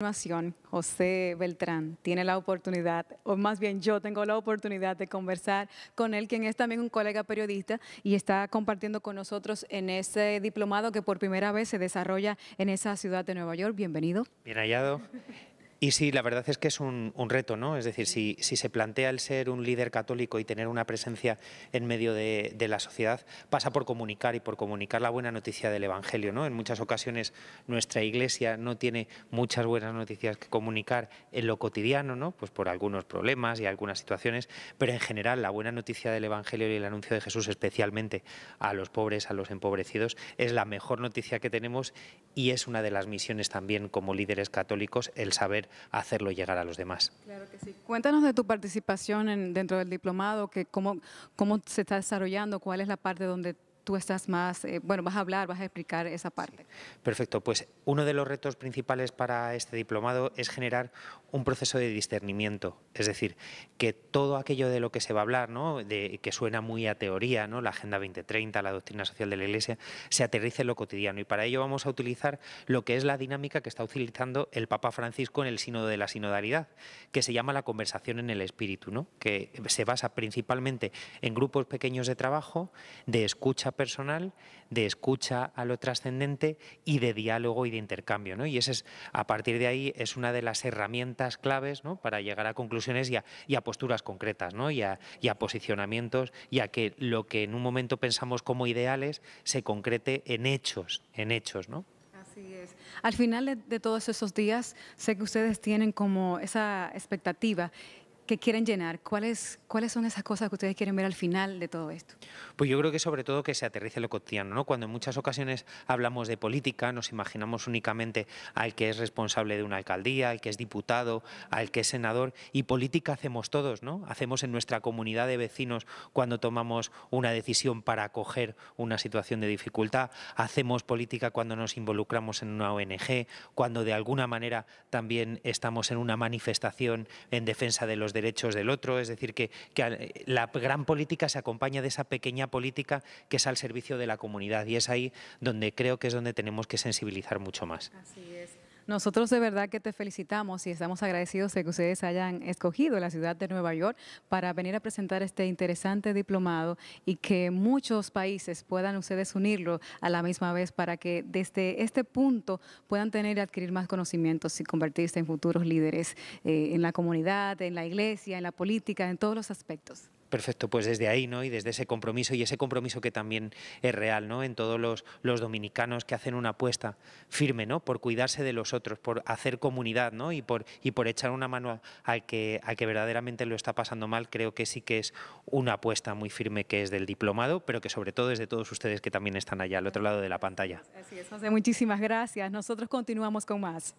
continuación, José Beltrán tiene la oportunidad, o más bien yo tengo la oportunidad de conversar con él, quien es también un colega periodista y está compartiendo con nosotros en ese diplomado que por primera vez se desarrolla en esa ciudad de Nueva York. Bienvenido. Bien hallado. Y sí, la verdad es que es un, reto, ¿no? Es decir, si, se plantea el ser un líder católico y tener una presencia en medio de, de, la sociedad, pasa por comunicar y por comunicar la buena noticia del Evangelio, ¿no? En muchas ocasiones nuestra Iglesia no tiene muchas buenas noticias que comunicar en lo cotidiano, ¿no? Pues por algunos problemas y algunas situaciones, pero en general la buena noticia del Evangelio y el anuncio de Jesús, especialmente a los pobres, a los empobrecidos, es la mejor noticia que tenemos y es una de las misiones también como líderes católicos el saber hacerlo llegar a los demás. Claro que sí. Cuéntanos de tu participación en, dentro del diplomado, que cómo, cómo se está desarrollando, cuál es la parte donde tú estás más, eh, bueno, vas a hablar, vas a explicar esa parte. Perfecto, pues uno de los retos principales para este diplomado es generar un proceso de discernimiento, es decir, que todo aquello de lo que se va a hablar, ¿no? de, que suena muy a teoría, ¿no? la Agenda 2030, la doctrina social de la Iglesia, se aterrice en lo cotidiano y para ello vamos a utilizar lo que es la dinámica que está utilizando el Papa Francisco en el sínodo de la sinodalidad, que se llama la conversación en el espíritu, ¿no? que se basa principalmente en grupos pequeños de trabajo, de escucha personal, de escucha a lo trascendente y de diálogo y de intercambio. ¿no? Y ese es, a partir de ahí es una de las herramientas claves ¿no? para llegar a conclusiones y a, posturas concretas ¿no? y, a, posicionamientos y a que lo que en un momento pensamos como ideales se concrete en hechos, en hechos. ¿no? Así es. Al final de todos esos días, sé que ustedes tienen como esa expectativa que quieren llenar? ¿Cuáles, son esas cosas que ustedes quieren ver al final de todo esto? Pues yo creo que sobre todo que se aterrice lo cotidiano, ¿no? Cuando en muchas ocasiones hablamos de política, nos imaginamos únicamente al que es responsable de una alcaldía, al que es diputado, al que es senador, y política hacemos todos, ¿no? Hacemos en nuestra comunidad de vecinos cuando tomamos una decisión para acoger una situación de dificultad, hacemos política cuando nos involucramos en una ONG, cuando de alguna manera también estamos en una manifestación en defensa de los derechos del otro, es decir, que, la gran política se acompaña de esa pequeña política que es al servicio de la comunidad y es ahí donde creo que es donde tenemos que sensibilizar mucho más. Nosotros de verdad que te felicitamos y estamos agradecidos de que ustedes hayan escogido la ciudad de Nueva York para venir a presentar este interesante diplomado y que muchos países puedan ustedes unirlo a la misma vez para que desde este punto puedan tener y adquirir más conocimientos y convertirse en futuros líderes eh, en la comunidad, en la iglesia, en la política, en todos los aspectos. Perfecto, pues desde ahí, ¿no? Y desde ese compromiso y ese compromiso que también es real, ¿no? En todos los, dominicanos que hacen una apuesta firme, ¿no? Por cuidarse de los otros, por hacer comunidad, ¿no? Y por, y por echar una mano al que, que verdaderamente lo está pasando mal, creo que sí que es una apuesta muy firme que es del diplomado, pero que sobre todo es de todos ustedes que también están allá al otro lado de la pantalla. Así es, muchísimas gracias. Nosotros continuamos con más.